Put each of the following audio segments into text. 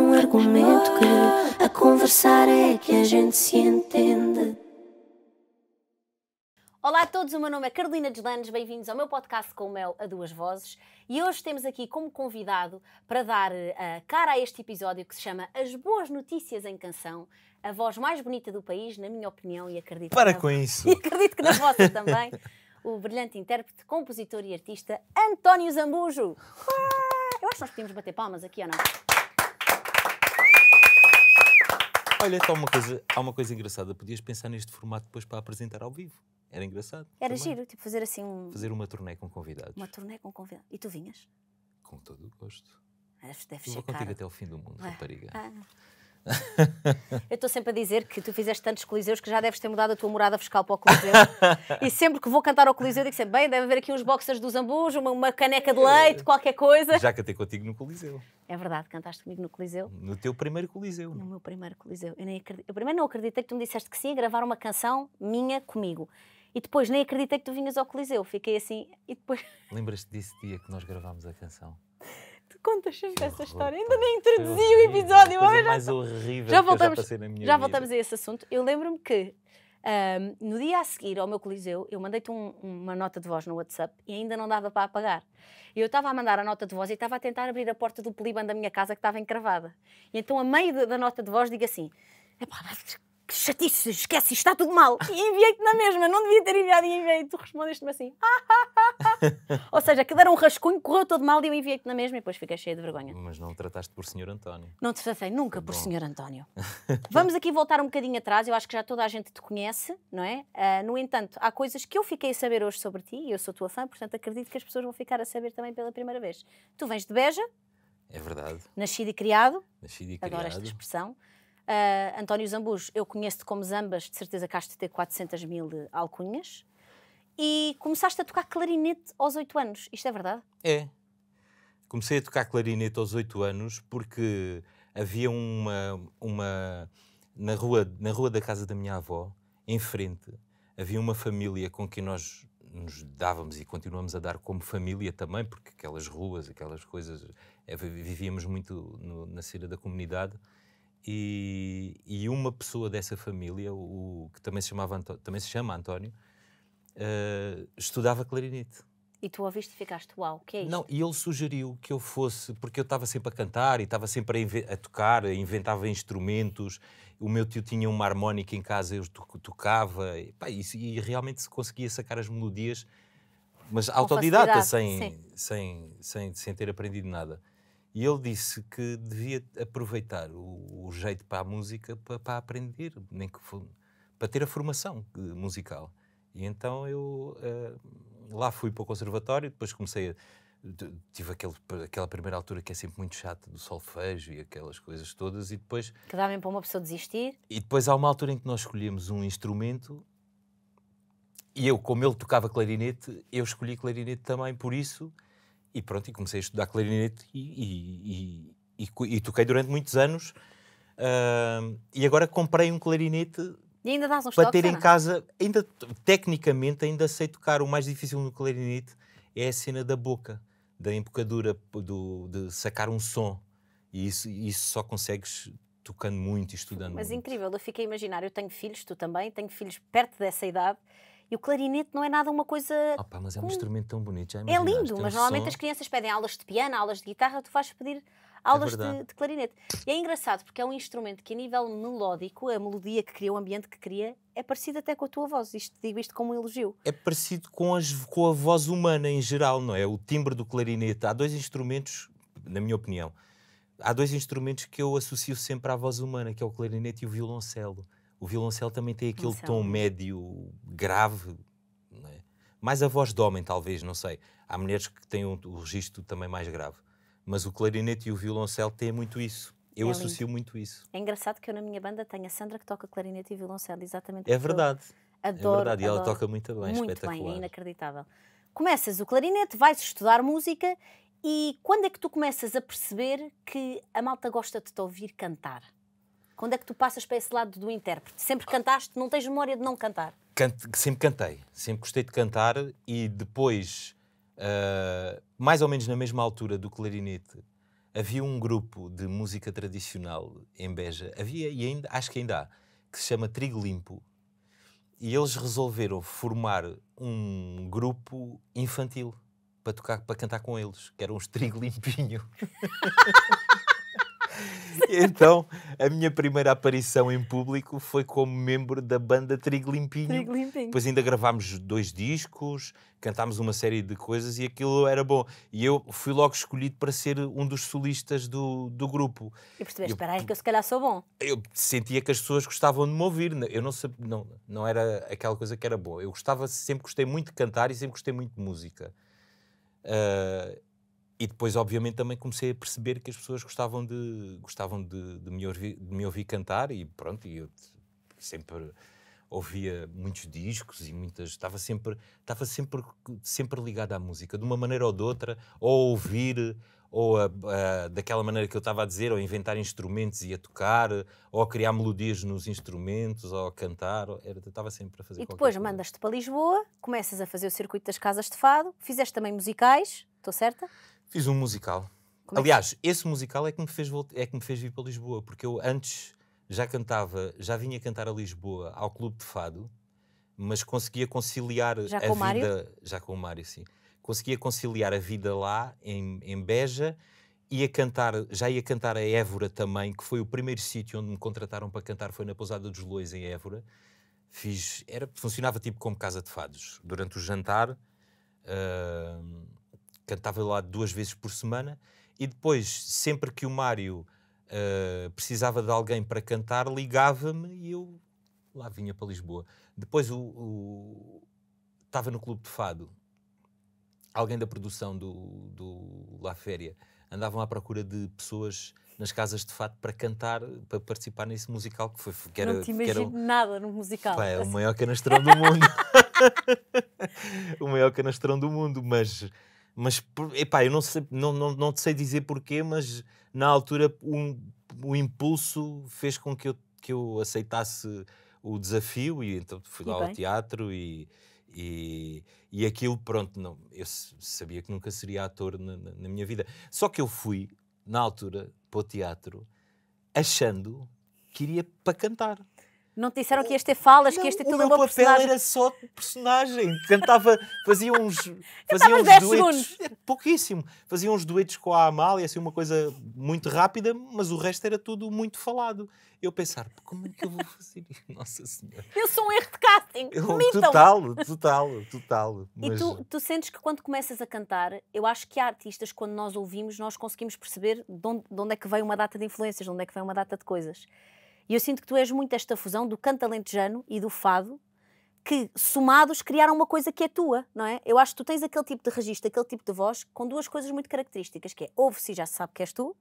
nenhum argumento que a conversar é que a gente se entende. Olá a todos, o meu nome é Carolina Deslanes, bem-vindos ao meu podcast com o Mel a Duas Vozes e hoje temos aqui como convidado para dar a eh, cara a este episódio que se chama As Boas Notícias em Canção, a voz mais bonita do país, na minha opinião, e acredito para que com isso! E acredito que na vossa também, o brilhante intérprete, compositor e artista António Zambujo. Eu acho que nós podemos bater palmas aqui ou não? Olha, só uma coisa, há uma coisa engraçada. Podias pensar neste formato depois para apresentar ao vivo. Era engraçado. Era também. giro, tipo fazer assim um... Fazer uma turnê com convidados. Uma turnê com convidados. E tu vinhas? Com todo o gosto. Deves, deves eu vou contigo até o fim do mundo, ah. rapariga. Ah. Eu estou sempre a dizer que tu fizeste tantos coliseus que já deves ter mudado a tua morada fiscal para o coliseu. e sempre que vou cantar ao coliseu, digo sempre, bem, deve haver aqui uns boxers do Zambujo, uma, uma caneca de eh, leite, qualquer coisa. Já cantei contigo no coliseu. É verdade, cantaste comigo no Coliseu. No teu primeiro Coliseu. No é? meu primeiro Coliseu. Eu, nem acredito. Eu primeiro não acreditei que tu me disseste que sim a gravar uma canção minha comigo. E depois nem acreditei que tu vinhas ao Coliseu. Fiquei assim e depois. Lembras-te desse dia que nós gravámos a canção? contas sempre essa história. Ainda nem é introduzi o episódio. Coisa mais horrível já voltamos, já, já vida. voltamos a esse assunto. Eu lembro-me que um, no dia a seguir ao meu coliseu, eu mandei-te um, uma nota de voz no WhatsApp e ainda não dava para apagar. Eu estava a mandar a nota de voz e estava a tentar abrir a porta do poliban da minha casa que estava encravada. E então, a meio da nota de voz, digo assim: que chatice, esquece, está tudo mal. E enviei-te na mesma, não devia ter enviado e enviei tu respondeste-me assim. Ou seja, aquilo era um rascunho, correu todo mal e eu enviei-te na mesma e depois fiquei cheia de vergonha. Mas não trataste por Senhor António. Não te tratei nunca por Senhor António. Vamos aqui voltar um bocadinho atrás, eu acho que já toda a gente te conhece, não é? Uh, no entanto, há coisas que eu fiquei a saber hoje sobre ti e eu sou tua fã, portanto acredito que as pessoas vão ficar a saber também pela primeira vez. Tu vens de Beja. É verdade. Nascido e criado. Nascido e criado. Adoro esta expressão. Uh, António Zambus, eu conheço-te como Zambas, de certeza que has de ter 400 mil eh, alcunhas. E começaste a tocar clarinete aos 8 anos, isto é verdade? É. Comecei a tocar clarinete aos 8 anos porque havia uma. uma na, rua, na rua da casa da minha avó, em frente, havia uma família com quem nós nos dávamos e continuamos a dar como família também, porque aquelas ruas, aquelas coisas, é, vivíamos muito no, na cena da comunidade e, e uma pessoa dessa família, o, que também se, chamava Anto, também se chama António, uh, estudava clarinete. E tu ouviste e ficaste, uau, o que é isso? Não, e ele sugeriu que eu fosse, porque eu estava sempre a cantar e estava sempre a, a tocar, inventava instrumentos. O meu tio tinha uma harmónica em casa, eu to tocava. E, pá, e, e, realmente se conseguia sacar as melodias, mas Com autodidata, sem, sem, sem, sem, ter aprendido nada. E ele disse que devia aproveitar o, o jeito para a música para, para aprender, nem que for, para ter a formação eh, musical. E então eu uh, lá fui para o conservatório, depois comecei a. Tive aquele, aquela primeira altura que é sempre muito chata, do solfejo e aquelas coisas todas, e depois. Que dá mesmo para uma pessoa desistir. E depois há uma altura em que nós escolhemos um instrumento, e eu, como ele tocava clarinete, eu escolhi clarinete também por isso, e pronto, e comecei a estudar clarinete e, e, e, e toquei durante muitos anos. Uh, e agora comprei um clarinete e ainda dás para ter em casa. Ainda, tecnicamente, ainda sei tocar. O mais difícil no clarinete é a cena da boca, da embocadura, do, de sacar um som. E isso, isso só consegues tocando muito e estudando Mas muito. incrível, eu fiquei a imaginar. Eu tenho filhos, tu também, tenho filhos perto dessa idade e o clarinete não é nada uma coisa. mas é um instrumento tão bonito, já É lindo, mas normalmente som... as crianças pedem aulas de piano, aulas de guitarra, tu vais pedir é aulas é de, de, clarinete. E é engraçado porque é um instrumento que, a nível melódico, a melodia que cria, o ambiente que cria, é parecido até com a tua voz. Isto, digo isto como um elogio. É parecido com, as, com a voz humana em geral, não é? O timbre do clarinete. Há dois instrumentos, na minha opinião, há dois instrumentos que eu associo sempre à voz humana, que é o clarinete e o violoncelo o violoncelo também tem aquele tom médio grave, né? mais a voz de homem, talvez, não sei. Há mulheres que têm um, o registro também mais grave, mas o clarinete e o violoncelo têm muito isso. Eu é associo lindo. muito isso. É engraçado que eu na minha banda tenha a Sandra que toca clarinete e violoncelo, exatamente. É verdade. É adoro, é verdade, e ela toca muito bem, muito espetacular. Muito bem, inacreditável. Começas o clarinete, vais estudar música e quando é que tu começas a perceber que a malta gosta de te ouvir cantar? Quando é que tu passas para esse lado do intérprete? Sempre cantaste? Não tens memória de não cantar? Cante, sempre cantei. Sempre gostei de cantar e depois, uh, mais ou menos na mesma altura do clarinete, havia um grupo de música tradicional em Beja. Havia e ainda, acho que ainda há, que se chama Trigo Limpo. E eles resolveram formar um grupo infantil para tocar, para cantar com eles, que eram os Trigo Limpinho. então, a minha primeira aparição em público foi como membro da banda Trigo Limpinho. Trigo Limpinho. Depois ainda gravámos dois discos, cantámos uma série de coisas e aquilo era bom. E eu fui logo escolhido para ser um dos solistas do, do grupo. E percebeste, espera aí, que eu se calhar sou bom. Eu sentia que as pessoas gostavam de me ouvir. Eu não, sabia, não, não era aquela coisa que era boa. Eu gostava, sempre gostei muito de cantar e sempre gostei muito de música. Uh, e depois, obviamente, também comecei a perceber que as pessoas gostavam de, gostavam de, de me, ouvir, de me ouvir cantar e pronto, e eu sempre ouvia muitos discos e muitas estava sempre estava sempre sempre ligado à música de uma maneira ou de outra ou a ouvir ou a, a, daquela maneira que eu estava a dizer ou a inventar instrumentos e a tocar ou a criar melodias nos instrumentos ou a cantar era, estava sempre a fazer e depois mandas-te para Lisboa começas a fazer o circuito das casas de fado fizeste também musicais estou certa Fiz um musical. Como é Aliás, é? esse musical é que, me fez é que me fez vir para Lisboa, porque eu antes já cantava, já vinha cantar a Lisboa ao Clube de Fado, mas conseguia conciliar já a vida. Mário? Já com o Mário, sim. Conseguia conciliar a vida lá, em, em Beja, ia cantar, já ia cantar a Évora também, que foi o primeiro sítio onde me contrataram para cantar, foi na Pousada dos Lois, em Évora. Fiz, era, funcionava tipo como casa de fados. Durante o jantar, uh, cantava lá duas vezes por semana, e depois, sempre que o Mário uh, precisava de alguém para cantar, ligava-me e eu lá vinha para Lisboa. Depois o, o... estava no Clube de Fado, alguém da produção do, do La Féria andavam à procura de pessoas nas casas de fato para cantar, para participar nesse musical que foi que era, não te imagino um, nada no musical. Pá, é assim. o maior canastrão do mundo. o maior canastrão do mundo, mas mas, epá, eu não sei, não, não, não sei dizer porquê, mas na altura um, o impulso fez com que eu, que eu aceitasse o desafio e então fui e lá bem. ao teatro e, e, e aquilo, pronto, não, eu sabia que nunca seria ator na, na minha vida. Só que eu fui, na altura, para o teatro achando que iria para cantar. Não te disseram que este é falas, não, que este é tudo uma personagem? O meu papel era só personagem. Cantava, fazia uns, fazia uns duetos. Segundos. É, pouquíssimo. Fazia uns duetos com a Amália, assim, uma coisa muito rápida, mas o resto era tudo muito falado. Eu pensar, como é que eu vou fazer isso? Nossa Senhora. Eu sou um erro de casting. Eu, total, total, total. Mas... E tu, tu sentes que quando começas a cantar, eu acho que há artistas, quando nós ouvimos, nós conseguimos perceber de onde, de onde é que vem uma data de influências, de onde é que vem uma data de coisas. E eu sinto que tu és muito esta fusão do canto alentejano e do fado, que somados criaram uma coisa que é tua, não é? Eu acho que tu tens aquele tipo de registro, aquele tipo de voz, com duas coisas muito características, que é ouve-se já se sabe que és tu,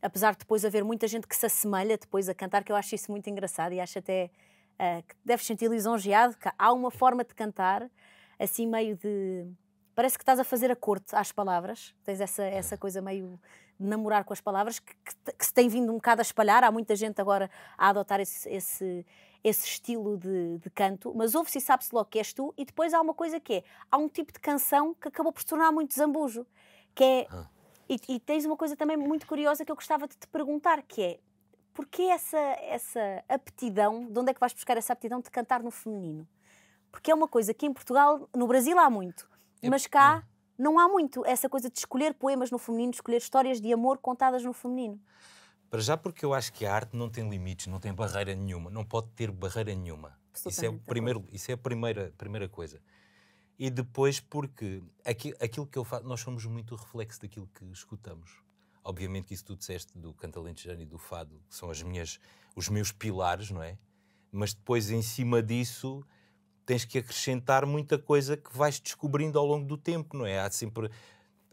apesar de depois haver muita gente que se assemelha depois a cantar, que eu acho isso muito engraçado e acho até uh, que deves sentir lisonjeado, que há uma forma de cantar, assim meio de... Parece que estás a fazer a corte às palavras, tens essa, essa coisa meio namorar com as palavras, que, que, que, se tem vindo um bocado a espalhar. Há muita gente agora a adotar esse, esse, esse estilo de, de, canto, mas ouve-se e sabe-se logo que és tu. E depois há uma coisa que é: há um tipo de canção que acabou por se tornar muito zambujo, que é. Ah. E, e, tens uma coisa também muito curiosa que eu gostava de te perguntar, que é porquê essa, essa aptidão, de onde é que vais buscar essa aptidão de cantar no feminino? Porque é uma coisa que em Portugal, no Brasil há muito, é mas cá ah não há muito essa coisa de escolher poemas no feminino, de escolher histórias de amor contadas no feminino. Para já, porque eu acho que a arte não tem limites, não tem barreira nenhuma, não pode ter barreira nenhuma. Isso é, o primeiro, isso é a primeira, primeira coisa. E depois, porque aquilo que eu faço, nós somos muito reflexo daquilo que escutamos. Obviamente que isso tu disseste do cantalentejano e do fado, que são as minhas, os meus pilares, não é? Mas depois, em cima disso, tens que acrescentar muita coisa que vais descobrindo ao longo do tempo, não é? Há sempre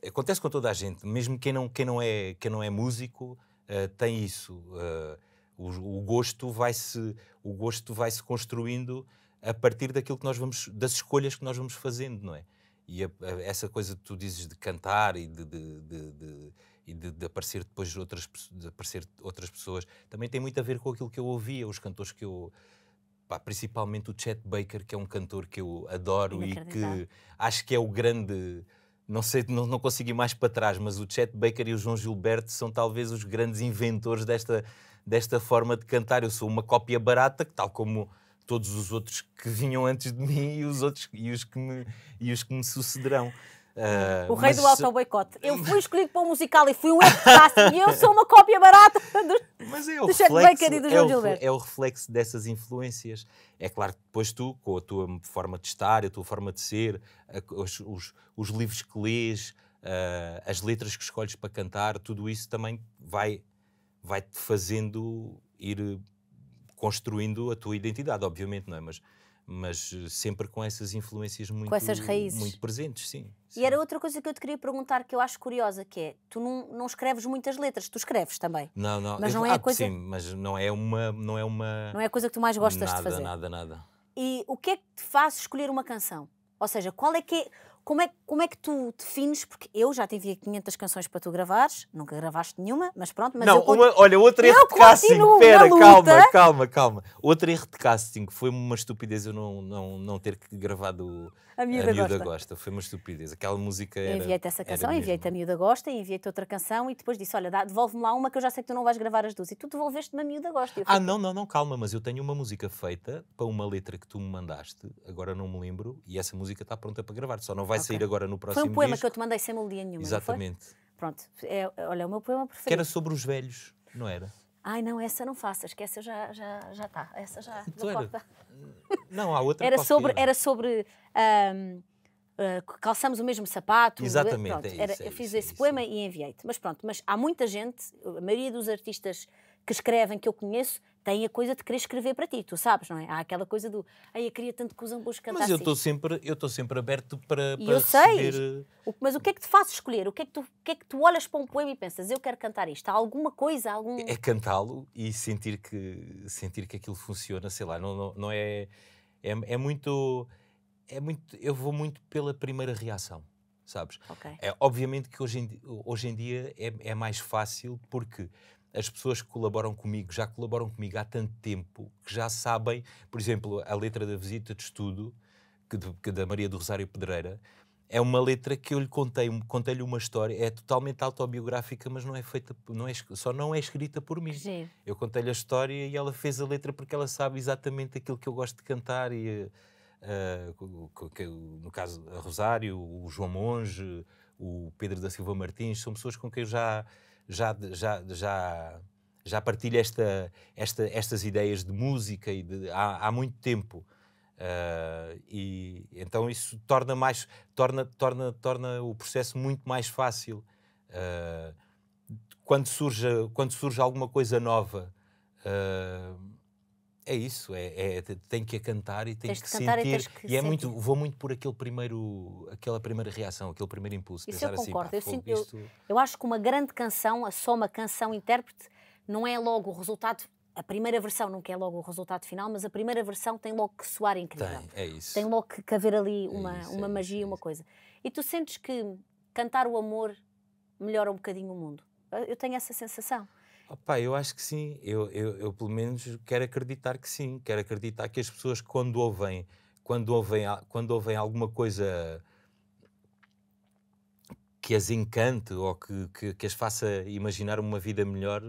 acontece com toda a gente, mesmo quem não quem não é quem não é músico uh, tem isso. Uh, o, o, gosto vai se o gosto vai se construindo a partir daquilo que nós vamos das escolhas que nós vamos fazendo, não é? E a, a, essa coisa que tu dizes de cantar e de, de, de, de e de, de, aparecer depois outras de aparecer outras pessoas também tem muito a ver com aquilo que eu ouvia os cantores que eu pá, principalmente o Chet Baker, que é um cantor que eu adoro e que acho que é o grande. Não sei, não, não consegui mais para trás, mas o Chet Baker e o João Gilberto são talvez os grandes inventores desta, desta forma de cantar. Eu sou uma cópia barata, que tal como todos os outros que vinham antes de mim e os outros e os que me, e os que me sucederão. Uh, o rei mas... do auto-boicote. Eu fui escolhido para um musical e fui um eficácio e eu sou uma cópia barata do, mas é o do reflexo, Baker e do é João é Gilberto. É o reflexo dessas influências. É claro que depois tu, com a tua forma de estar, a tua forma de ser, os, os, os livros que lês, uh, as letras que escolhes para cantar, tudo isso também vai, vai te fazendo ir construindo a tua identidade, obviamente, não é? Mas mas eh, sempre com essas influências muito, com essas raízes. muito presentes, sim, sim, E era outra coisa que eu te queria perguntar que eu acho curiosa, que é, tu não, não escreves muitas letras, tu escreves também. Não, não, mas não é ah, coisa... Sim, mas não é uma não é uma Não é a coisa que tu mais gostas nada, de fazer. Nada, nada, nada. E o que é que te faz escolher uma canção? Ou seja, qual é que é, como é, como é que tu defines? Porque eu já te enviei 500 canções para tu gravares, nunca gravaste nenhuma, mas pronto. Mas não, eu... uma, olha, outro erro de casting. Pera, calma, calma, calma. Outro erro de casting foi uma estupidez eu não, não, não ter gravado A Miúda, a miúda gosta. gosta. Foi uma estupidez. Aquela música era. Enviei-te essa canção, enviei-te A Miúda Gosta, enviei-te outra canção e depois disse: Olha, devolve-me lá uma que eu já sei que tu não vais gravar as duas. E tu devolveste-me A Miúda Gosta. Ah, não, não, não, calma, mas eu tenho uma música feita para uma letra que tu me mandaste, agora não me lembro, e essa música está pronta para gravar, só não vai vai okay. sair agora no próximo Foi um poema disco. que eu te mandei sem melodia nenhuma. Exatamente. Pronto, é, olha, o meu poema preferido. Que era sobre os velhos, não era? Ai, não, essa não faça, esquece, já já já está. Essa já então era... Não, há outra. era sobre era sobre um, uh, ah, calçamos o mesmo sapato. Exatamente, pronto, é isso, era, é eu fiz é esse poema é e enviei-te. Mas pronto, mas há muita gente, a maioria dos artistas que escrevem, que eu conheço, têm a coisa de querer escrever para ti, tu sabes, não é? Há aquela coisa do, ai, eu queria tanto que os ambos cantassem Mas eu estou sempre, eu estou sempre aberto para, para eu receber... sei. mas o que é que te faz escolher? O que é que tu, o que é que tu olhas para um poema e pensas, eu quero cantar isto? Há alguma coisa, algum É cantá-lo e sentir que sentir que aquilo funciona, sei lá, não não, não é, é é muito é muito eu vou muito pela primeira reação. Sabes? Okay. É, obviamente que hoje em, hoje em dia é, é mais fácil porque as pessoas que colaboram comigo já colaboram comigo há tanto tempo que já sabem, por exemplo, a letra da visita de estudo que, que da Maria do Rosário Pedreira é uma letra que eu lhe contei, contei-lhe uma história, é totalmente autobiográfica, mas não é feita, não é, só não é escrita por mim. Sim. Eu contei-lhe a história e ela fez a letra porque ela sabe exatamente aquilo que eu gosto de cantar e uh, que, no caso a Rosário, o João Monge, o Pedro da Silva Martins, são pessoas com quem eu já já, já, já, já partilho esta, esta, estas ideias de música e de, há, há, muito tempo. Uh, e então isso torna mais torna torna torna o processo muito mais fácil uh, quando surge quando surge alguma coisa nova ah, é isso, é, é, tem que a cantar e tem que, que sentir. E, que e é sentir. muito, vou muito por aquele primeiro, aquela primeira reação, aquele primeiro impulso. Isso eu assim, concordo. eu, isto... eu, eu, acho que uma grande canção, a soma canção-intérprete, não é logo o resultado. A primeira versão não é logo o resultado final, mas a primeira versão tem logo que soar incrível. Tem, é isso. Tem logo que, que haver ali é uma, é isso, é uma é magia, isso, uma coisa. E tu sentes que cantar o amor melhora um bocadinho o mundo? Eu tenho essa sensação. Opa, eu acho que sim. Eu, eu, eu, pelo menos quero acreditar que sim. Quero acreditar que as pessoas quando ouvem, quando ouvem, quando ouvem alguma coisa que as encante ou que, que, que as faça imaginar uma vida melhor,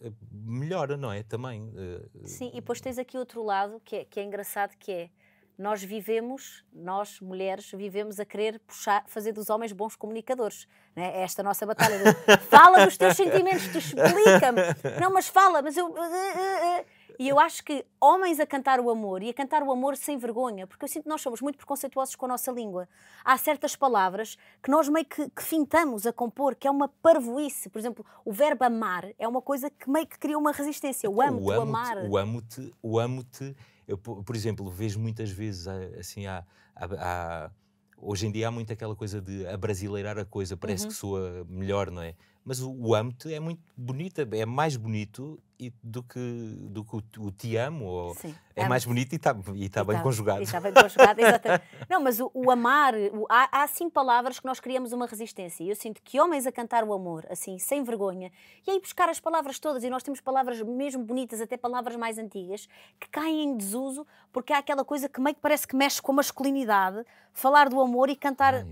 eh, melhora, não é? Também. Eh, sim, e depois tens aqui outro lado que é, que é engraçado, que é nós vivemos, nós mulheres, vivemos a querer puxar, fazer dos homens bons comunicadores. Né? É esta nossa batalha. De, fala dos teus sentimentos, explica-me. Não, mas fala, mas eu. Eh, eh, eh, e eu acho que homens a cantar o amor e a cantar o amor sem vergonha, porque eu sinto que nós somos muito preconceituosos com a nossa língua. Há certas palavras que nós meio que, que fintamos a compor, que é uma parvoíce. Por exemplo, o verbo amar é uma coisa que meio que cria uma resistência. o então, amo-te, o amo-te, amar. O amo-te, o amo-te. Eu, por exemplo, vejo muitas vezes, ah, assim, há, há, há hoje em dia há muito aquela coisa de abrasileirar a coisa, parece uhum. que soa melhor, não é? Mas o, o âmbito é muito bonito, é mais bonito e do que, do que o, o te amo ou Sim, é mais bonito e está e tá e bem tá, conjugado. está bem conjugado, exatamente. Não, mas o, o amar, o, há, há sim palavras que nós criamos uma resistência. E eu sinto que homens a cantar o amor, assim, sem vergonha, e aí buscar as palavras todas, e nós temos palavras mesmo bonitas, até palavras mais antigas, que caem em desuso porque há aquela coisa que meio que parece que mexe com a masculinidade, falar do amor e cantar. Ai,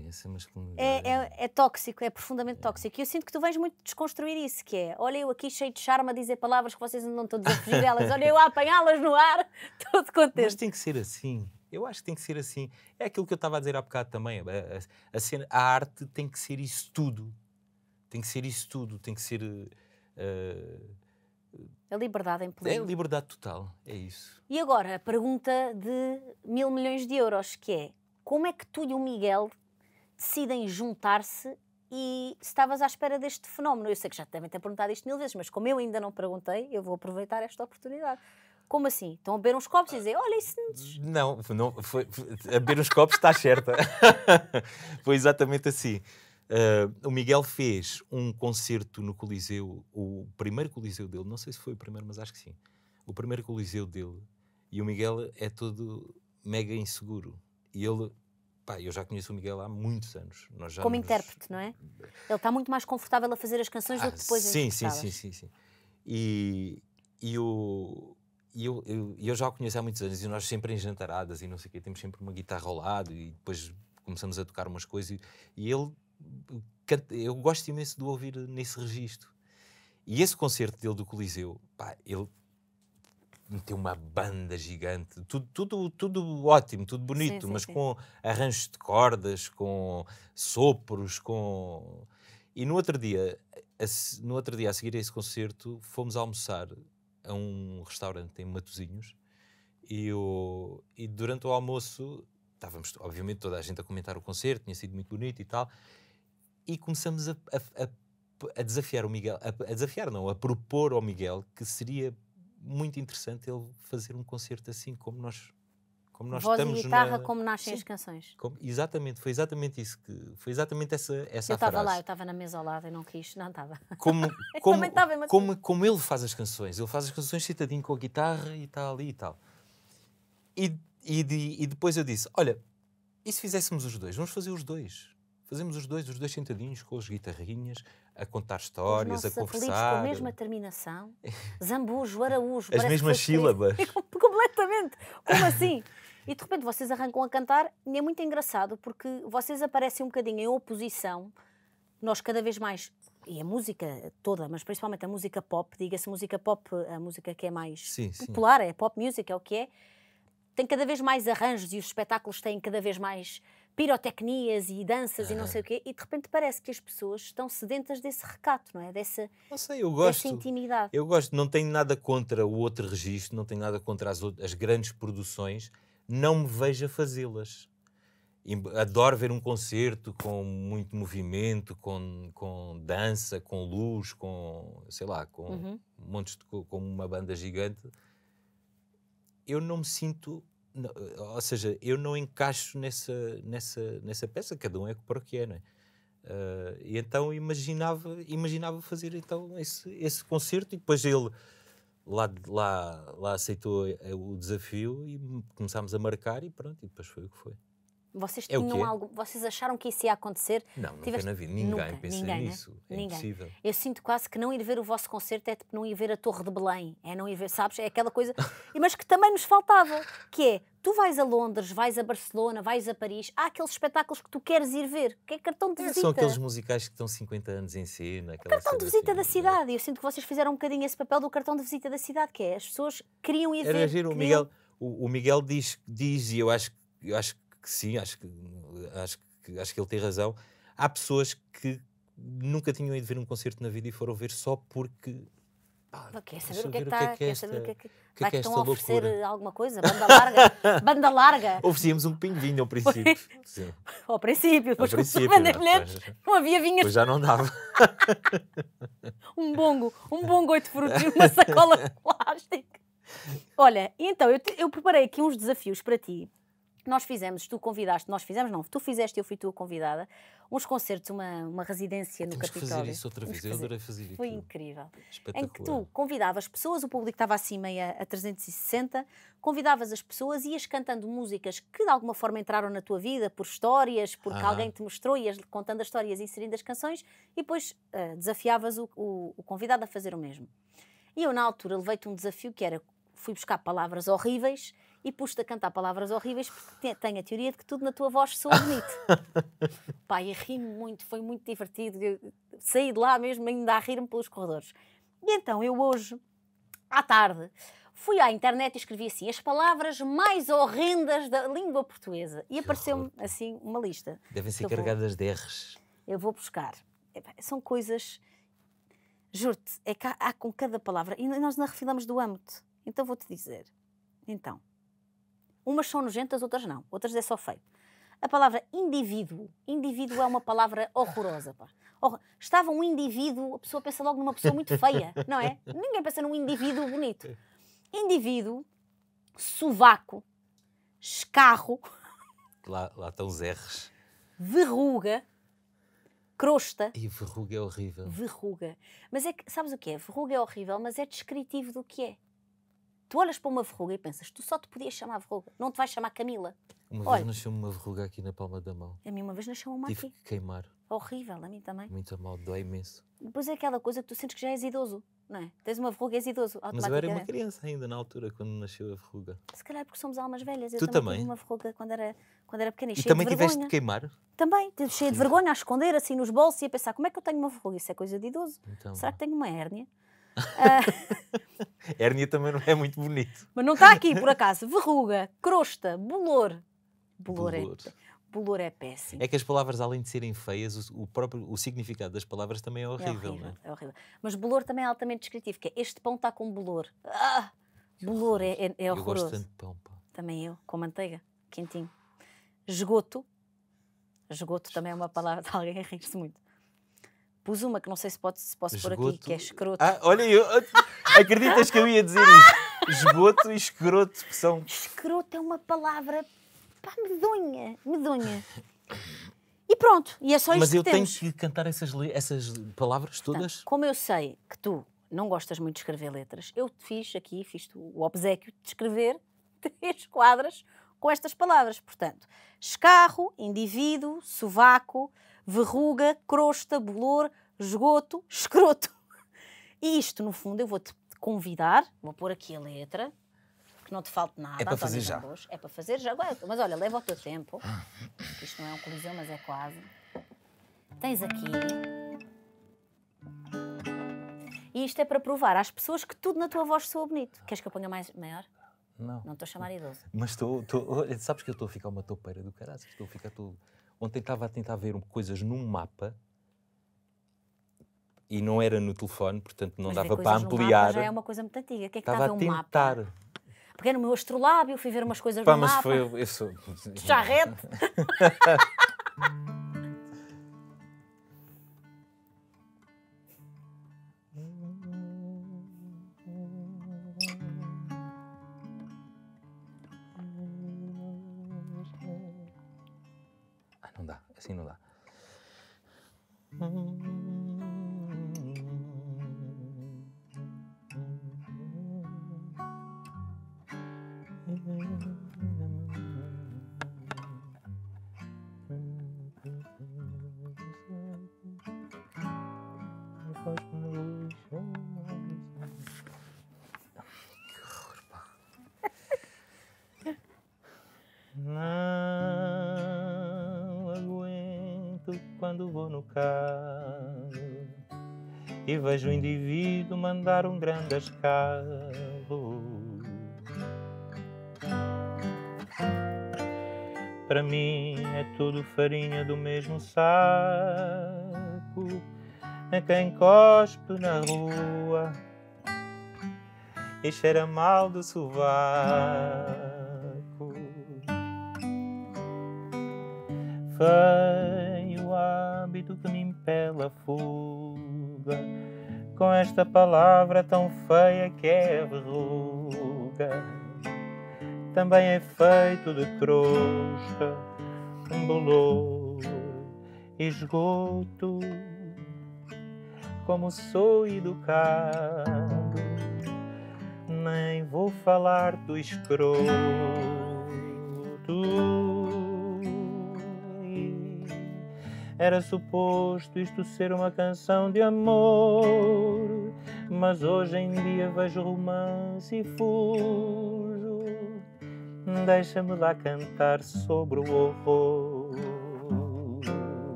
é, é, é, é, tóxico, é profundamente é. tóxico. E eu sinto que tu vens muito desconstruir isso, que é, olha eu aqui cheio de charme a dizer palavras que vocês andam todos a fugir delas. Olha, eu a apanhá-las no ar, tudo contente. Mas tem que ser assim. Eu acho que tem que ser assim. É aquilo que eu estava a dizer há bocado também. A, a, cena, a arte tem que ser isso tudo. Tem que ser isso tudo. Tem que ser. Uh, a liberdade em pleno. É liberdade total, é isso. E agora, a pergunta de mil milhões de euros, que é como é que tu e o Miguel decidem juntar-se e estavas à espera deste fenómeno. Eu sei que já te devem ter perguntado isto mil vezes, mas como eu ainda não perguntei, eu vou aproveitar esta oportunidade. Como assim? Estão a beber uns copos e dizer, olha isso. Não, não foi, a beber uns copos está certa. foi exatamente assim. Uh, o Miguel fez um concerto no Coliseu, o primeiro Coliseu dele, não sei se foi o primeiro, mas acho que sim. O primeiro Coliseu dele. E o Miguel é todo mega inseguro. E ele Pá, eu já conheço o Miguel há muitos anos. Como nos... intérprete, não é? Ele está muito mais confortável a fazer as canções ah, do que ah, depois sim, sim, sim, sim, sim. E, e o. E eu, eu, eu, já o conheço há muitos anos e nós sempre em jantaradas e não sei o quê, temos sempre uma guitarra ao lado e depois começamos a tocar umas coisas e, e ele canta, eu gosto imenso de ouvir nesse registro. E esse concerto dele do Coliseu, pá, ele meteu uma banda gigante, tudo, tudo, tudo ótimo, tudo bonito, sim, sim, mas sim. com arranjos de cordas, com sopros, com. E no outro dia, a, no outro dia a seguir a esse concerto, fomos almoçar a um restaurante em Matozinhos e, o, e durante o almoço estávamos, obviamente, toda a gente a comentar o concerto, tinha sido muito bonito e tal, e começamos a, a, a a desafiar o Miguel, a, desafiar não, a propor ao Miguel que seria muito interessante ele fazer um concerto assim como nós como nós Voz estamos e guitarra na... como nascem Sim. as canções. Como... Exatamente, foi exatamente isso que foi exatamente essa essa Eu estava lá, eu estava na mesa ao lado e não quis, não estava. Como como, tava, como como ele faz as canções, ele faz as canções citadinho com a guitarra e tal e tal. E, e, e depois eu disse, olha, e se fizéssemos os dois? Vamos fazer os dois. Fazemos os dois, os dois sentadinhos com as guitarrinhas, a contar histórias, a conversar. com a mesma terminação. Zambujo, Araújo. As mesmas sílabas. Completamente. Como assim? E de repente vocês arrancam a cantar e é muito engraçado porque vocês aparecem um bocadinho em oposição. Nós cada vez mais, e a música toda, mas principalmente a música pop, diga-se música pop, a música que é mais sim, popular, sim. é pop music, é o que é, tem cada vez mais arranjos e os espetáculos têm cada vez mais pirotecnias e danças uhum. e não sei o quê, e de repente parece que as pessoas estão sedentas desse recato, não é? Dessa, não sei, eu gosto, dessa intimidade. Eu gosto, não tenho nada contra o outro registro, não tenho nada contra as, outras, as grandes produções, não me vejo fazê-las. Adoro ver um concerto com muito movimento, com, com dança, com luz, com sei lá, com uhum. montes de, com uma banda gigante. Eu não me sinto não, ou seja, eu não encaixo nessa, nessa, nessa peça, cada um é para o que é, não é? Uh, e então imaginava, imaginava fazer então esse, esse concerto e depois ele lá, lá, lá aceitou o desafio e começámos a marcar e pronto, e depois foi o que foi. Vocês, é tinham algo, vocês acharam que isso ia acontecer? Não, nunca Tiveste... na vida. Ninguém nunca, pensa ninguém, né? nisso. Né? É ninguém. impossível. Eu sinto quase que não ir ver o vosso concerto é tipo não ir ver a Torre de Belém. É não ir ver, sabes? É aquela coisa. Mas que também nos faltava, que é tu vais a Londres, vais a Barcelona, vais a Paris, há aqueles espetáculos que tu queres ir ver. Que é cartão de é, visita. São aqueles musicais que estão 50 anos em cena. Cartão de visita assim, da né? cidade. Eu sinto que vocês fizeram um bocadinho esse papel do cartão de visita da cidade, que é as pessoas queriam ir Era ver. Giro, queriam... o, Miguel, o, o Miguel diz, diz, e eu acho, eu acho que que sim, acho que, acho, que, acho que ele tem razão. Há pessoas que nunca tinham ido ver um concerto na vida e foram ver só porque. quer saber o que é que está. Que, é tá, que, é que, é que, que é, é estão a oferecer alguma coisa? Banda larga? banda larga! Oferecíamos um pinho de vinho ao princípio. Sim. ao princípio, depois ao princípio, mandei bilhetes, não havia vinho. Pois já não dava. um bongo, um bongo oito frutos e uma sacola de plástico. Olha, então, eu, te, eu preparei aqui uns desafios para ti nós fizemos, tu convidaste, nós fizemos, não, tu fizeste, eu fui tua convidada, uns concertos, uma, uma residência Temos no Capitólio. fazer isso outra vez, eu adorei fazer isso. Foi incrível. Em que tu convidavas pessoas, o público estava assim meio a 360, convidavas as pessoas e ias cantando músicas que de alguma forma entraram na tua vida, por histórias, porque ah. alguém te mostrou, ias contando as histórias, inserindo as canções e depois uh, desafiavas o, o, o convidado a fazer o mesmo. E eu na altura levei-te um desafio que era, fui buscar palavras horríveis e pus-te a cantar palavras horríveis porque tenho a teoria de que tudo na tua voz soa bonito. Pai, ri-me muito, foi muito divertido. Eu saí de lá mesmo ainda a rir-me pelos corredores. E então eu hoje, à tarde, fui à internet e escrevi assim as palavras mais horrendas da língua portuguesa. E apareceu-me assim uma lista. Devem ser carregadas vou, de R's. Eu vou buscar. É são coisas. Juro-te, é que há, há, com cada palavra. E nós não refilamos do âmbito. Então vou-te dizer. Então, Umas são nojentas, outras não. Outras é só feio. A palavra indivíduo. Indivíduo é uma palavra horrorosa. Pá. Estava um indivíduo, a pessoa pensa logo numa pessoa muito feia, não é? Ninguém pensa num indivíduo bonito. Indivíduo, sovaco, escarro. Lá, lá estão os R's. Verruga, crosta. E verruga é horrível. Verruga. Mas é que, sabes o que é? Verruga é horrível, mas é descritivo do que é. Tu olhas para uma verruga e pensas, tu só te podias chamar verruga, não te vais chamar Camila. Uma Olha, vez nasceu-me uma verruga aqui na palma da mão. A mim uma vez nasceu uma Tive aqui. que queimar. Horrível, a mim também. Muito mal, dói imenso. Depois é aquela coisa que tu sentes que já és idoso, não é? Tens uma verruga, és idoso. Mas eu era uma criança ainda na altura, quando nasceu a verruga. Se calhar é porque somos almas velhas. Eu tu também? tive uma verruga quando era, quando era pequena e, e cheia também tiveste de queimar? Também, tive cheia de vergonha a esconder assim nos bolsos e a pensar como é que eu tenho uma verruga? Isso é coisa de idoso. Então, Será que tenho uma hérnia? Uh... Hérnia também não é muito bonito. Mas não está aqui, por acaso. Verruga, crosta, bolor. Bolor, é bolor. É, bolor é péssimo. É que as palavras, além de serem feias, o, próprio o significado das palavras também é horrível. É horrível, não é? é horrível. Mas bolor também é altamente descritivo, que é este pão está com bolor. Ah, bolor é, é, é horroroso. Eu gosto tanto de pão, Também eu, com manteiga, quentinho. Esgoto. Esgoto também é uma palavra de alguém que rir-se muito. Pus uma que não sei se, pode, se posso Esgoto. pôr aqui, que é escroto. Ah, olha, eu, acreditas que eu ia dizer isso? Esgoto e escroto são. Escroto é uma palavra pá, medonha, medonha. E pronto, e é só isso Mas que eu temos. tenho que cantar essas, essas palavras todas? Portanto, como eu sei que tu não gostas muito de escrever letras, eu te fiz aqui, fiz o obsequio de escrever três quadras com estas palavras. Portanto, escarro, indivíduo, sovaco, verruga, crosta, bolor, esgoto, escroto. E isto, no fundo, eu vou-te convidar, vou pôr aqui a letra, que não te falte nada. É para fazer já. Tambores. É para fazer já. Mas olha, leva o teu tempo. Isto não é um coliseu, mas é quase. Tens aqui. E isto é para provar às pessoas que tudo na tua voz soa bonito. Queres que eu ponha mais maior? Não. Não estou a chamar idoso. Mas estou. Sabes que eu estou a ficar uma toupeira do caralho. Estou a ficar tudo. Ontem estava a tentar ver coisas num mapa e não era no telefone, portanto não Mas dava para ampliar. já é uma coisa muito antiga. O que é que estava, a tentar. Um mapa? Porque é no meu astrolábio, fui ver umas coisas Pá, no mas mapa. Foi, eu sou... Charrete! quando vou no carro e vejo o indivíduo mandar um grande escalo. Para mim é tudo farinha do mesmo saco, a é quem cospe na rua e cheira mal do sovaco que me impela a fuga, com esta palavra tão feia que é verruga. Também é feito de crosta, bolor, esgoto, como sou educado, nem vou falar do escroto. Era suposto isto ser uma canção de amor, mas hoje em dia vejo romance e fujo. Deixa-me lá cantar sobre o horror.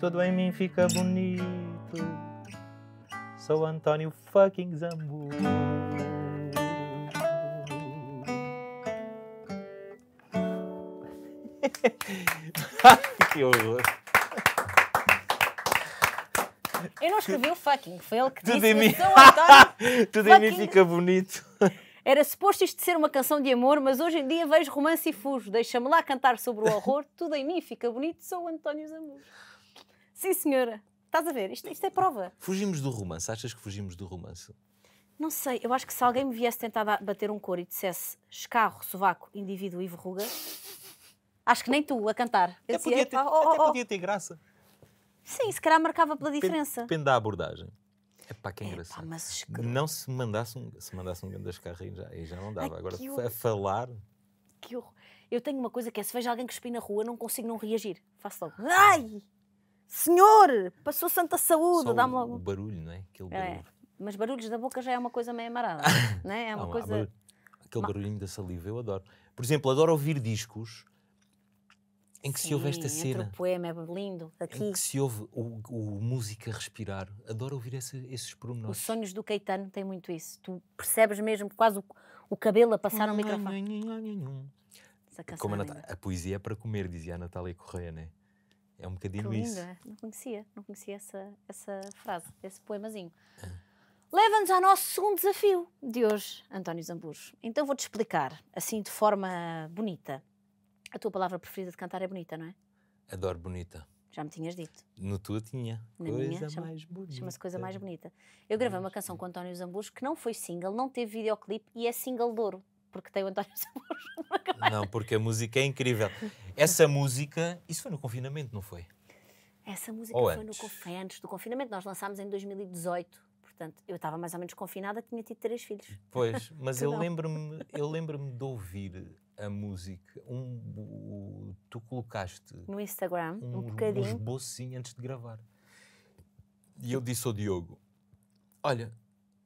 Tudo em mim fica bonito. Sou António fucking Zambu. que horror. Eu não escrevi o fucking, foi ele que Tudo disse. Tudo em mim fica bonito. Era suposto isto ser uma canção de amor, mas hoje em dia vejo romance e fujo. Deixa-me lá cantar sobre o horror. Tudo em mim fica bonito, sou o António Zamor. Sim, senhora. Estás a ver? Isto, isto é prova. Fugimos do romance. Achas que fugimos do romance? Não sei. Eu acho que se alguém me viesse tentar bater um couro e dissesse escarro, sovaco, indivíduo e verruga, Acho que nem tu, a cantar. Até, assim, podia, ter, oh, oh, até oh. podia ter graça. Sim, se calhar marcava pela diferença. Depende da abordagem. É pá, que é engraçado. Epá, mas... Não se mandasse um, se mandasse um grande das carrinhas aí já não dava. Ai, Agora, eu... a falar. Que horror. Eu tenho uma coisa que é: se vejo alguém cuspir na rua, não consigo não reagir. Faço logo. Ai! Senhor! Passou Santa Saúde! Dá-me logo. O barulho, não é? Aquele é, barulho. É. Mas barulhos da boca já é uma coisa meio amarada. não é? É uma não, coisa. Aquele barulhinho da saliva, eu adoro. Por exemplo, adoro ouvir discos em que Sim, se ouve esta cena. O poema é lindo. Aqui. Em que se ouve o, o música respirar. Adoro ouvir esse, esses pormenores. Os sonhos do Caetano têm muito isso. Tu percebes mesmo quase o, o cabelo a passar no microfone. Como a, Natália, a, poesia é para comer, dizia a Natália Correia, não né? É um bocadinho que isso. Linda. É? Não conhecia, não conhecia essa, essa frase, esse poemazinho. Ah. Leva-nos ao nosso segundo desafio de hoje, António Zambujo. Então vou-te explicar, assim de forma bonita a tua palavra preferida de cantar é bonita, não é? Adoro bonita. Já me tinhas dito. No tua tinha. Na coisa minha, chama, mais bonita. Chama-se Coisa Mais Bonita. Eu gravei uma canção com António Zambujo que não foi single, não teve videoclipe e é single de ouro, porque tem o António Zambujo. Não, porque a música é incrível. Essa música, isso foi no confinamento, não foi? Essa música ou foi antes? no antes do confinamento. Nós lançámos em 2018. Portanto, eu estava mais ou menos confinada, tinha tido três filhos. Pois, mas eu lembro-me eu lembro-me de ouvir a música, um, tu colocaste no Instagram um, um bocadinho um esbocinho antes de gravar. E eu disse ao Diogo: Olha,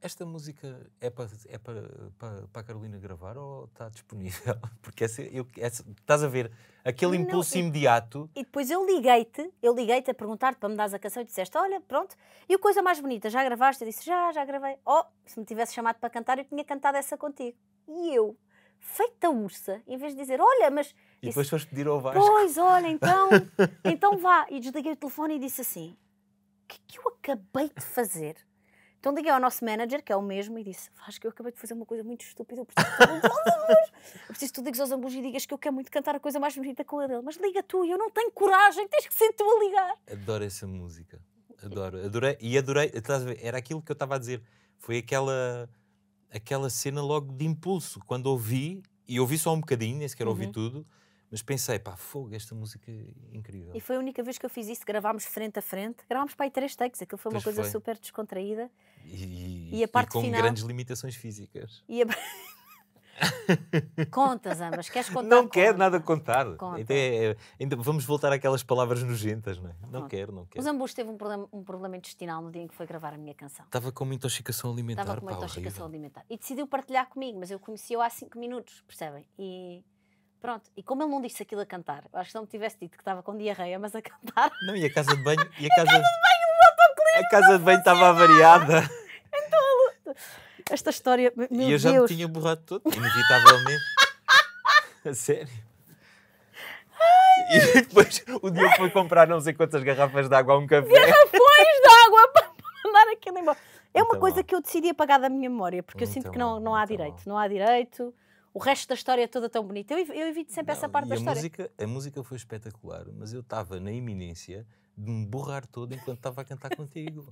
esta música é para é para, para, a Carolina gravar ou está disponível? Porque essa, eu, essa, estás a ver aquele não, impulso e, imediato. E depois eu liguei-te, eu liguei-te a perguntar-te para me dar a canção e disseste: Olha, pronto. E a coisa mais bonita, já gravaste? Eu disse: Já, já gravei. Oh, se me tivesse chamado para cantar, eu tinha cantado essa contigo. E eu feita ursa, em vez de dizer, olha, mas. E depois foste pedir ao Vasco. Pois, olha, então, então vá. E desliguei o telefone e disse assim: o que, que eu acabei de fazer? Então liguei ao nosso manager, que é o mesmo, e disse: Vasco, eu acabei de fazer uma coisa muito estúpida. Eu preciso que tu, que ligues aos ambos e digas que eu quero muito cantar a coisa mais bonita com a dele. Mas liga tu, eu não tenho coragem, tens que ser tu a ligar. Adoro essa música. Adoro. Adorei. E adorei. Era aquilo que eu estava a dizer. Foi aquela aquela cena logo de impulso. Quando ouvi, e ouvi só um bocadinho, nem sequer uhum. ouvi tudo, mas pensei, pá, fogo, esta música é incrível. E foi a única vez que eu fiz isso, gravámos frente a frente, gravámos para aí três takes, aquilo foi pois uma coisa foi. super descontraída. E, e, e a parte e com final... grandes limitações físicas. E a... Contas ambas, queres contar? Não quero conta? nada contar. Conta. Então, é, é, vamos voltar àquelas palavras nojentas, não é? Não Conta. quero, não quero. Os ambos teve um problema, um problema intestinal no dia em que foi gravar a minha canção. Estava com uma intoxicação alimentar. Estava com uma intoxicação horrível. alimentar. E decidiu partilhar comigo, mas eu conheci-o há 5 minutos, percebem? E Pronto, e como ele não disse aquilo a cantar, acho que não me tivesse dito que estava com diarreia, mas a cantar. Não, e a casa de banho. E a casa, a casa de banho, o A casa de banho estava avariada. Então, esta história. Meu e eu Deus. já me tinha borrado todo, inevitavelmente. a sério. Ai, e depois o Diogo foi comprar não sei quantas garrafas de água a um café. Garrafões de água para mandar aquilo embora. É uma então coisa que eu decidi apagar da minha memória, porque eu sinto então que não, não há então direito. Não há direito. O resto da história é toda tão bonita. Eu, eu evito sempre não, essa parte da a história. Música, a música foi espetacular, mas eu estava na iminência de me borrar todo enquanto estava a cantar contigo.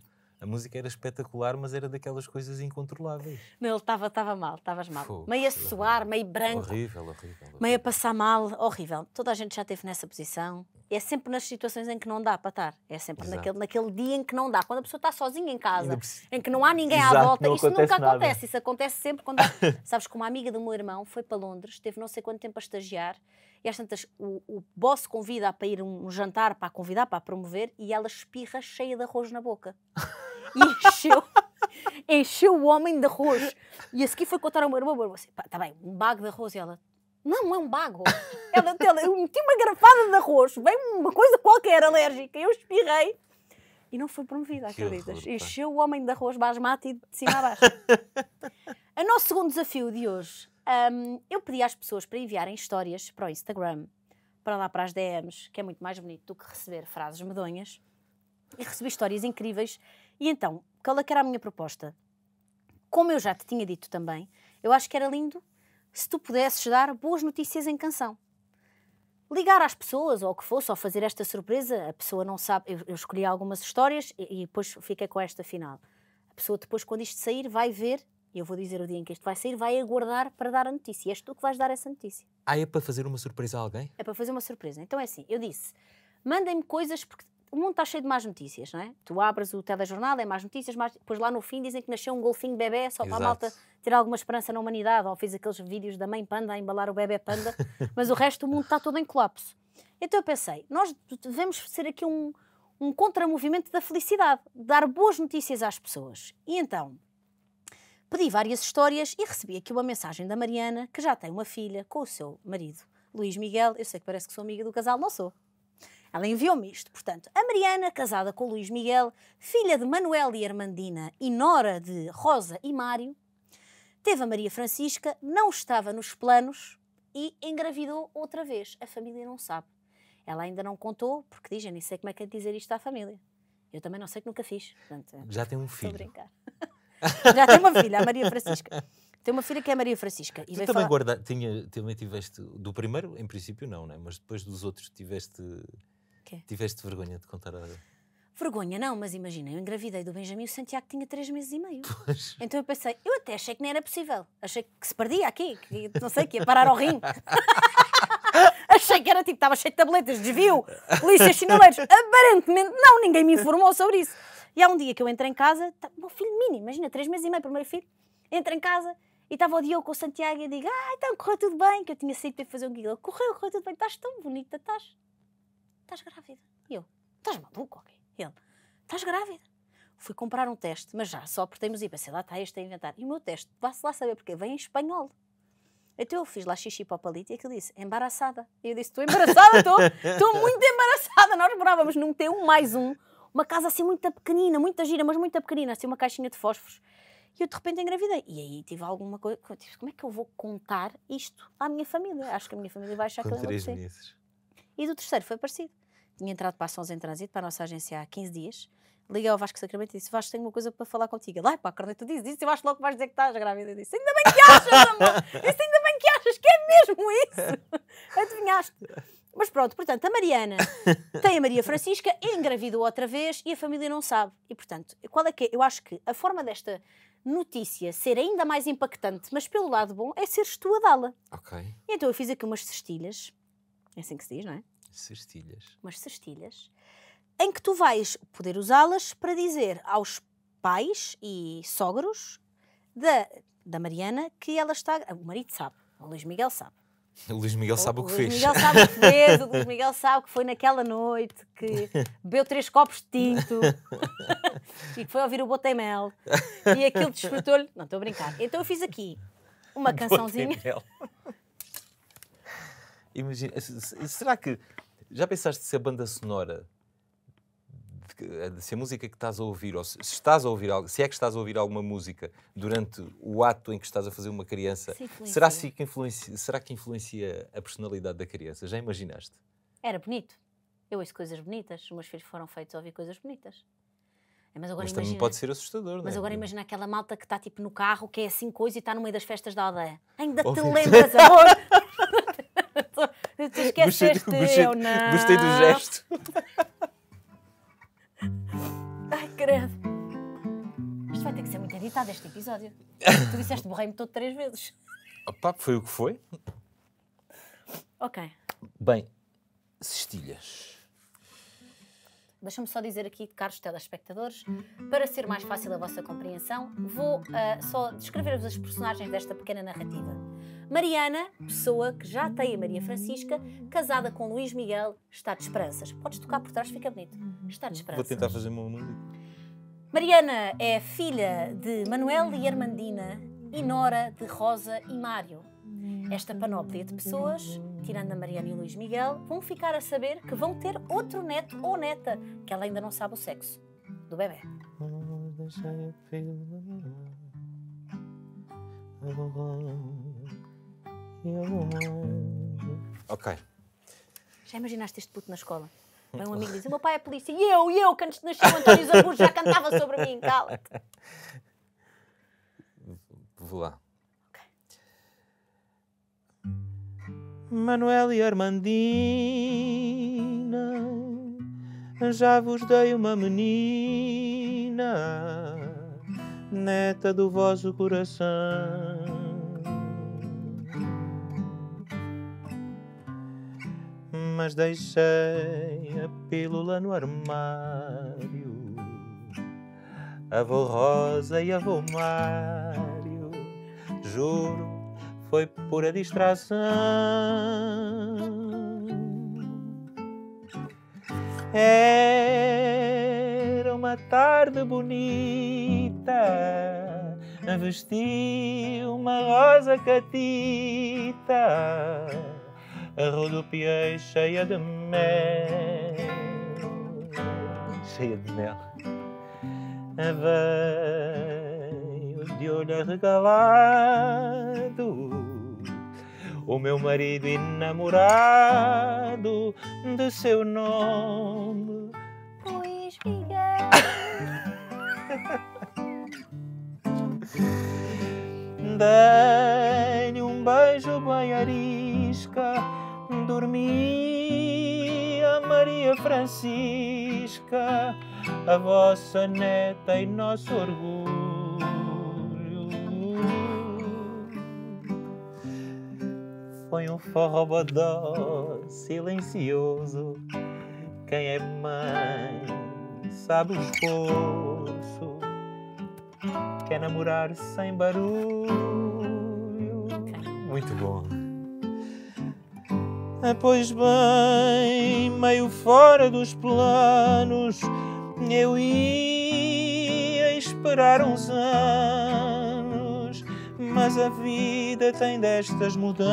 A música era espetacular, mas era daquelas coisas incontroláveis. Não, ele estava mal, estavas mal. Fô, meio a suar, meio branco. Horrível, horrível, horrível. Meio a passar mal, horrível. Toda a gente já esteve nessa posição. É sempre nas situações em que não dá para estar. É sempre naquele, naquele dia em que não dá. Quando a pessoa está sozinha em casa, em que não há ninguém Exato, à volta. Isso acontece nunca nada. acontece. Isso acontece sempre quando. Sabes que uma amiga do meu irmão foi para Londres, teve não sei quanto tempo a estagiar e às tantas o, o boss convida para ir um jantar, para a convidar, para a promover, e ela espirra cheia de arroz na boca. e encheu, encheu o homem de arroz. E a seguir foi contar ao meu irmão, meu irmão assim, bem, um bago de arroz. E ela, não, é um bago. Ela, ela, eu meti uma garrafada de arroz, bem uma coisa qualquer alérgica, eu espirrei. E não foi promovida, acreditas? Encheu o homem de arroz basmati de cima a baixo. o nosso segundo desafio de hoje, um, eu pedi às pessoas para enviarem histórias para o Instagram, para lá para as DMs, que é muito mais bonito do que receber frases medonhas. E recebi histórias incríveis e então, qual é que era a minha proposta? Como eu já te tinha dito também, eu acho que era lindo se tu pudesses dar boas notícias em canção. Ligar às pessoas, ou o que fosse, ou fazer esta surpresa, a pessoa não sabe. Eu, eu escolhi algumas histórias e, e depois fiquei com esta final. A pessoa, depois, quando isto sair, vai ver e eu vou dizer o dia em que isto vai sair, vai aguardar para dar a notícia. E és tu que vais dar essa notícia. Ah, é para fazer uma surpresa a alguém? É para fazer uma surpresa. Então é assim, eu disse, mandem-me coisas, porque o mundo está cheio de más notícias, não é? Tu abres o telejornal, é más notícias, mas depois lá no fim dizem que nasceu um golfinho bebê só para a malta ter alguma esperança na humanidade, ou fez aqueles vídeos da mãe panda a embalar o bebê panda, mas o resto do mundo está todo em colapso. Então eu pensei, nós devemos ser aqui um, um contramovimento da felicidade, dar boas notícias às pessoas. E então, pedi várias histórias e recebi aqui uma mensagem da Mariana, que já tem uma filha com o seu marido, Luís Miguel. Eu sei que parece que sou amiga do casal, não sou. Ela enviou misto, portanto, a Mariana, casada com Luís Miguel, filha de Manuel e Armandina e nora de Rosa e Mário, teve a Maria Francisca, não estava nos planos e engravidou outra vez. A família não sabe. Ela ainda não contou, porque diz, eu nem sei como é que é dizer isto à família. Eu também não sei que nunca fiz. Portanto, Já tem um filho. Estou a brincar. Já tem uma filha, a Maria Francisca. Tem uma filha que é a Maria Francisca. E tu também falar... guarda, tinha, também tiveste, do primeiro, em princípio não, né? mas depois dos outros tiveste é? Tiveste vergonha de contar a. Vergonha não, mas imagina, eu engravidei do Benjamin e o Santiago tinha três meses e meio. Pois. Então eu pensei, eu até achei que não era possível. Achei que se perdia aqui, que, não sei, que ia parar ao rim. achei que era tipo, estava cheio de tabletas, desvio, lixas, sinaleiros. Aparentemente não, ninguém me informou sobre isso. E há um dia que eu entro em casa, tá, meu filho mini, imagina, três meses e meio, primeiro filho, entro em casa e estava o Diogo com o Santiago e eu digo, ah, então correu tudo bem, que eu tinha saído para fazer um guia. Correu, correu tudo bem, estás tão bonita, estás estás grávida. E eu, estás maluco? Ele, estás grávida. Fui comprar um teste, mas já só por e pensei, lá está este a inventar. E o meu teste, vá-se lá saber porquê vem em espanhol. Então eu fiz lá xixi para o palito e aquilo disse, embaraçada. E eu disse, estou embaraçada, estou, estou muito embaraçada. Nós morávamos num T1 mais um, uma casa assim muito pequenina, muita gira, mas muito pequenina, assim uma caixinha de fósforos. E eu de repente engravidei. E aí tive alguma coisa, como é que eu vou contar isto à minha família? Acho que a minha família vai achar Com que eu três meses. E do terceiro foi parecido. Tinha entrado para ações em trânsito, para a nossa agência há 15 dias. Liguei ao Vasco Sacramento e disse: Vasco, tenho uma coisa para falar contigo. Ele, ah, pá, carne tu dizes isso, eu acho logo que vais dizer que estás grávida. Eu disse: Ainda bem que achas, amor! ainda bem que achas, que é mesmo isso! Adivinhaste? Mas pronto, portanto, a Mariana tem a Maria Francisca, engravidou outra vez e a família não sabe. E portanto, qual é que é? Eu acho que a forma desta notícia ser ainda mais impactante, mas pelo lado bom, é seres tu a dá-la. Ok. E então eu fiz aqui umas cestilhas é assim que se diz, não é? Cestilhas. Umas cestilhas. Em que tu vais poder usá-las para dizer aos pais e sogros da, da Mariana que ela está. O marido sabe, o Luís Miguel sabe. O Luís Miguel sabe o, o que fez. O Luís Miguel sabe o que fez, o Luís Miguel sabe que foi naquela noite que bebeu três copos de tinto e que foi ouvir o Botemel e aquilo despertou-lhe. Não, estou a brincar. Então eu fiz aqui uma cançãozinha. Botemel. Imagina, será que já pensaste se a banda sonora, eh, se a música que estás a ouvir, ou se estás a ouvir se é que estás a ouvir alguma música durante o ato em que estás a fazer uma criança, será, que influencia, será que influencia a personalidade da criança? Já imaginaste? Era bonito. Eu ouço coisas bonitas, os meus filhos foram feitos a ouvir coisas bonitas. Eh, mas, agora mas imagina, também pode ser assustador, não é? Mas agora imagina aquela malta que está tipo no carro, que é assim coisa e está no meio das festas da aldeia. Ainda te lembras, amor? Tu gostei, do, não. Gostei do gesto. Ai, credo. Isto vai ter que ser muito editado, este episódio. Tu disseste borrei-me todo três vezes. Opa, foi o que foi. Ok. Bem, cestilhas. Deixa-me só dizer aqui, caros telespectadores, para ser mais fácil a vossa compreensão, vou uh, só descrever-vos as personagens desta pequena narrativa. Mariana, pessoa que já tem a Maria Francisca, casada com Luís Miguel, está de esperanças. Podes tocar por trás, fica bonito. Está de esperanças. Vou tentar fazer uma música. Mariana é filha de Manuel e Armandina e nora de Rosa e Mário. Esta panóplia de pessoas, tirando a Mariana e o Luís Miguel, vão ficar a saber que vão ter outro neto ou neta, que ela ainda não sabe o sexo, do bebê. I Ok. Já imaginaste este puto na escola? Vem um amigo e diz: o meu pai é polícia. E eu, e eu, que antes de nascer o António Zambujo já cantava sobre mim. Cala-te. Vou lá. Manuel e Armandina, já vos dei uma menina, neta do vosso coração. mas deixei a pílula no armário. Avô Rosa e avô Mário, juro, foi pura distração. Era uma tarde bonita, vesti uma rosa catita a rodopiei é cheia de mel, cheia de mel. Veio de olho regalado o meu marido enamorado de seu nome Luís Miguel. Dei-lhe um beijo bem arisca dormia Maria Francisca, a vossa neta e nosso orgulho. Foi um forrobodó silencioso, quem é mãe sabe o esforço, quer namorar sem barulho. Muito bom. Ah, pois bem, meio fora dos planos, eu ia esperar uns anos, mas a vida tem destas mudanças.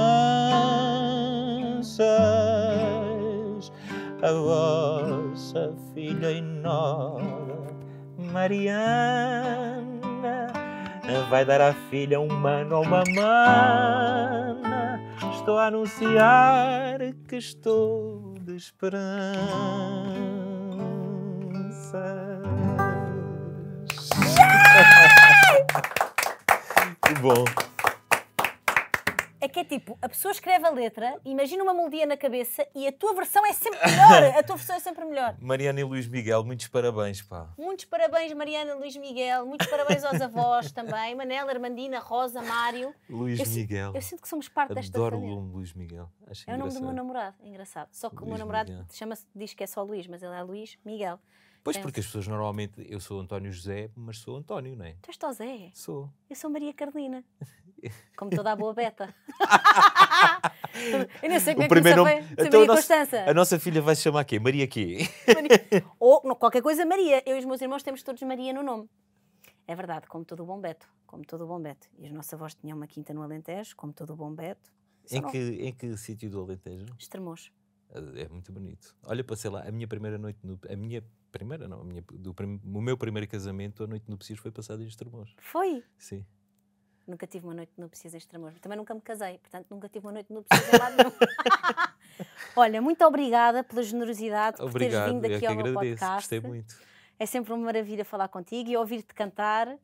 A vossa filha e nora, Mariana, vai dar à filha um mano ou uma estou a anunciar que estou de esperança. Yeah! que bom é que é tipo, a pessoa escreve a letra, imagina uma melodia na cabeça e a tua versão é sempre melhor. A tua versão é sempre melhor. Mariana e Luís Miguel, muitos parabéns, pá. Muitos parabéns, Mariana e Luís Miguel. Muitos parabéns aos avós também. Manela, Armandina, Rosa, Mário. Luís eu Miguel. Sinto, eu sinto que somos parte Adoro desta família. Adoro o nome Luís Miguel. Acho é engraçado. o nome do meu namorado, é engraçado. Só que Luís o meu namorado chama-se, diz que é só Luís, mas ele é Luís Miguel. Pois, porque as pessoas normalmente. Eu sou António José, mas sou António, não é? Tu és José? Sou. Eu sou Maria Carolina. Como toda a boa beta. eu nem sei como o é primeiro nome... então, a, nossa, a nossa filha vai se chamar quê? Maria quê? Maria... Ou qualquer coisa Maria. Eu e os meus irmãos temos todos Maria no nome. É verdade, como todo o bom Beto. Como todo o bom Beto. E a nossa avós tinham uma quinta no Alentejo, como todo o bom Beto. em que, em que sítio do Alentejo? Estremoz. É, é muito bonito. Olha, passei lá, a minha primeira noite, no, a minha primeira não, a minha, do, o meu primeiro casamento, a noite no Psis foi passada em Estremoz. Foi? Sim. Nunca tive uma noite de núpcias extramuros. Também nunca me casei, portanto nunca tive uma noite de núpcias em lado nenhum. Olha, muito obrigada pela generosidade Obrigado, por teres vindo aqui ao agradeço, podcast. Gostei muito. É sempre uma maravilha falar contigo e ouvir-te cantar.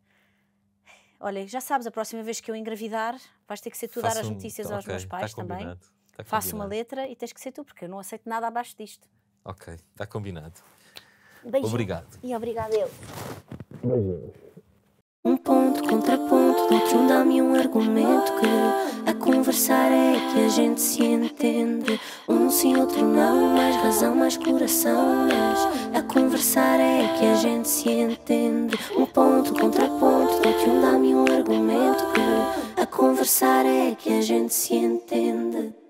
Olha, já sabes, a próxima vez que eu engravidar, vais ter que ser tu Faço dar as notícias um... aos okay, meus tá pais também. Tá Faço uma letra e tens que ser tu, porque eu não aceito nada abaixo disto. Ok, está combinado. Beijo. Obrigado. E obrigado eu. Beijinhos. Um ponto, contraponto Outro dá-me um argumento que a conversar é que a gente se entende. Um sim, outro não, mais razão, mais coração. Mas a conversar é que a gente se entende. Um ponto, contra contraponto, outro dá-me um argumento que a conversar é que a gente se entende.